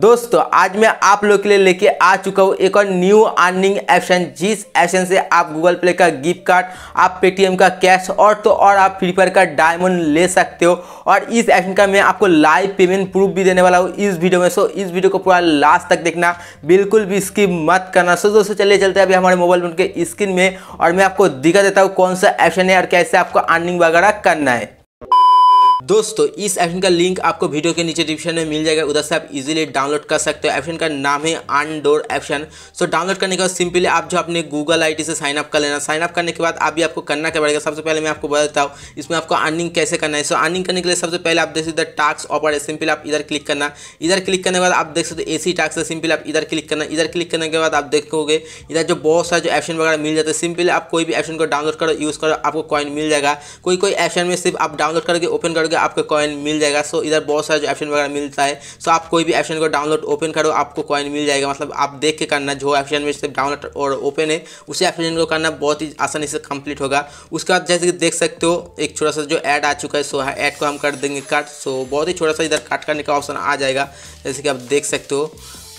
दोस्तों आज मैं आप लोग के लिए लेके आ चुका हूँ एक और न्यू अर्निंग एप्शन जिस एप्शन से आप गूगल प्ले का गिफ्ट कार्ड आप पेटीएम का कैश और तो और आप फ्री फायर का डायमंड ले सकते हो और इस एप्शन का मैं आपको लाइव पेमेंट प्रूफ भी देने वाला हूँ इस वीडियो में सो इस वीडियो को पूरा लास्ट तक देखना बिल्कुल भी स्किप मत करना सो दोस्तों चलिए चलते अभी हमारे मोबाइल फोन के स्क्रीन में और मैं आपको दिखा देता हूँ कौन सा एप्शन है और कैसे आपको अर्निंग वगैरह करना है दोस्तों इस एप्शन का लिंक आपको वीडियो के नीचे डिस्क्रिप्शन में मिल जाएगा उधर से आप इजीली डाउनलोड कर सकते हो एप्शन का नाम है अनडोर एप्लीकेशन सो डाउनलोड करने के बाद सिंपली आप जो अपने गूगल आईडी से साइन अप कर लेना साइन अप करने के बाद आप भी आपको करना क्या पड़ेगा सबसे पहले मैं आपको बताता हूँ इसमें आपको अर्निंग कैसे करना है सो अर्निंग करने के लिए सबसे पहले आप देख सकते टास्क ऑपर है सिंपली आप इधर क्लिक करना इधर क्लिक करने के बाद आप देख सकते ए सी टास्क है सिंपली आप इधर क्लिक करना इधर क्लिक करने के बाद आप देखोगे इधर जो बहुत सारे जो एप्शन वगैरह मिल जाते हैं सिंपली आप कोई भी एप्शन को डाउनलोड करो यूज़ करो आपको कॉइन मिल जाएगा कोई कोई एप्शन में सिर्फ आप डाउनलोड करके ओपन करोगे करोगे आपको कॉइन मिल जाएगा सो इधर बहुत सारा जो ऑप्शन वगैरह मिलता है सो आप कोई भी ऑप्शन को डाउनलोड ओपन करो आपको कॉइन मिल जाएगा मतलब आप देख के करना जो ऑप्शन में सिर्फ डाउनलोड और ओपन है उसी ऑप्शन को करना बहुत ही आसानी से कंप्लीट होगा उसके बाद जैसे कि देख सकते हो एक छोटा सा जो ऐड आ चुका है सो ऐड हाँ, को हम कर देंगे कट सो बहुत ही छोटा सा इधर कट करने का ऑप्शन आ जाएगा जैसे कि आप देख सकते हो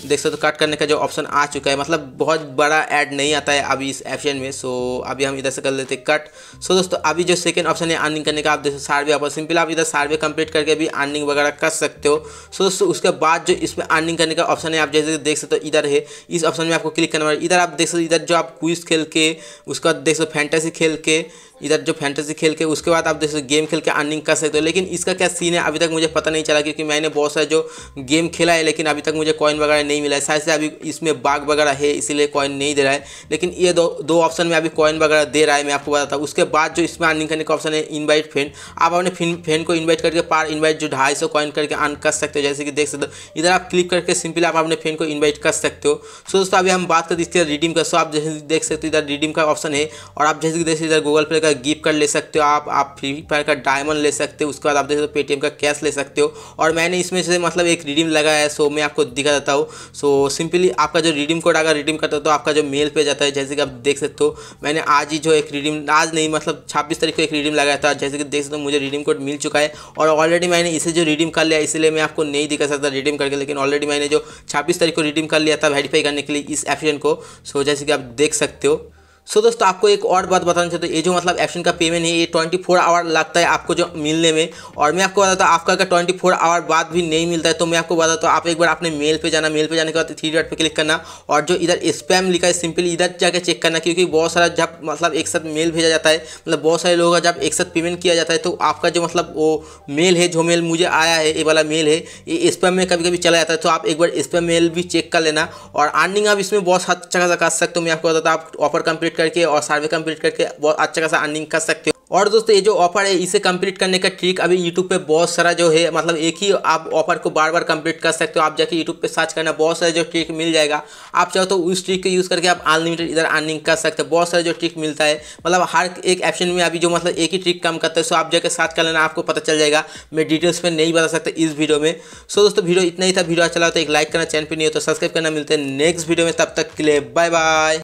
देख सकते हो तो कट करने का जो ऑप्शन आ चुका है मतलब बहुत बड़ा ऐड नहीं आता है अभी इस ऑप्शन में सो अभी हम इधर से कर लेते हैं कट सो दोस्तों अभी जो सेकंड ऑप्शन है अर्निंग करने का आप देख सार्वे ऑपर सिंपल आप इधर सार्वे कंप्लीट करके भी अर्निंग वगैरह कर सकते हो सो दोस्तों उसके बाद जो इसमें अर्निंग करने का ऑप्शन है आप जैसे देख सकते हो इधर है इस ऑप्शन में आपको क्लिक करना पड़ेगा इधर आप देख सकते हो इधर जो आप क्विज खेल के उसके बाद देख सकते हो फैंटेसी खेल के इधर जो फैंटेसी खेल के उसके बाद आप देख हो गेम खेल के अर्निंग कर सकते हो लेकिन इसका क्या सीन है अभी तक मुझे पता नहीं चला क्योंकि मैंने बहुत सारे जो गेम खेला है लेकिन अभी तक मुझे कॉइन वगैरह नहीं नहीं मिला है शायद से अभी इसमें बाग वगैरह है इसीलिए कॉइन नहीं दे रहा है लेकिन ये दो दो ऑप्शन में अभी कॉइन वगैरह दे रहा है मैं आपको बताता हूँ उसके बाद जो इसमें अर्निंग करने का ऑप्शन है इन्वाइट फ्रेंड आप अपने फ्रेंड को इन्वाइट करके पार इन्वाइट जो ढाई सौ कॉइन करके अर्न कर सकते हो जैसे कि देख सकते हो इधर आप क्लिक करके सिंपली आप अपने फ्रेंड को इन्वाइट कर सकते हो सो दोस्तों अभी हम बात करते इसके रिडीम का सो आप जैसे देख सकते हो इधर रिडीम का ऑप्शन है और आप जैसे कि देख सकते इधर गूगल पे का गिफ्ट कार्ड ले सकते हो आप आप फ्री फायर का डायमंड ले सकते हो उसके बाद आप देख सकते हो पेटीएम का कैश ले सकते हो और मैंने इसमें से मतलब एक रिडीम लगाया है सो मैं आपको दिखा देता हूँ सो सिंपली आपका जो रिडीम कोड अगर रिडीम करते हो तो आपका जो मेल पे जाता है जैसे कि आप देख सकते हो मैंने आज ही जो एक रिडीम आज नहीं मतलब छब्बीस तारीख को एक रिडीम लगाया था जैसे कि देख सकते हो मुझे रिडीम कोड मिल चुका है और ऑलरेडी मैंने इसे जो रिडीम कर लिया इसलिए मैं आपको नहीं दिखा सकता रिडीम करके लेकिन ऑलरेडी मैंने जो छब्बीस तारीख को रिडीम कर लिया था वेरीफाई करने के लिए इस एफिडेंट को सो जैसे कि आप देख सकते हो सो so, दोस्तों आपको एक और बात बताना चाहते तो ये जो मतलब एप्शन का पेमेंट है ये 24 फोर आवर लगता है आपको जो मिलने में और मैं आपको बताता हूँ आपका अगर 24 फोर आवर बाद भी नहीं मिलता है तो मैं आपको बताता हूँ आप एक बार आपने मेल पे जाना मेल पे जाने के बाद थ्री डॉट पे क्लिक करना और जो इधर स्पैम लिखा है सिंपली इधर जाकर चेक करना क्योंकि बहुत सारा जब मतलब एक साथ मेल भेजा जाता है मतलब बहुत सारे लोगों का जब एक साथ पेमेंट किया जाता है तो आपका जो मतलब वो मेल है जो मेल मुझे आया है ये वाला मेल है ये स्पैम में कभी कभी चला जाता है तो आप एक बार स्पैम मेल भी चेक कर लेना और अर्निंग आप इसमें बहुत अच्छा खासा कर सकते हो मैं आपको बताता हूँ आप ऑफर कंप्लीट कंप्लीट करके और सर्वे कंप्लीट करके बहुत अच्छा खासा अर्निंग कर सकते हो और दोस्तों ये जो ऑफर है इसे कंप्लीट करने का ट्रिक अभी यूट्यूब पे बहुत सारा जो है मतलब एक ही आप ऑफर को बार बार कंप्लीट कर सकते हो आप जाके यूट्यूब पे सर्च करना बहुत सारे जो ट्रिक मिल जाएगा आप चाहो तो उस ट्रिक को यूज़ करके आप अनलिमिटेड इधर अर्निंग कर सकते हो बहुत सारे जो ट्रिक मिलता है मतलब हर एक ऑप्शन में अभी जो मतलब एक ही ट्रिक काम करता है सो आप जाकर सर्च कर लेना आपको पता चल जाएगा मैं डिटेल्स में नहीं बता सकता इस वीडियो में सो दोस्तों वीडियो इतना ही था वीडियो अच्छा लगा तो एक लाइक करना चैनल पर नहीं हो तो सब्सक्राइब करना मिलते हैं नेक्स्ट वीडियो में तब तक के लिए बाय बाय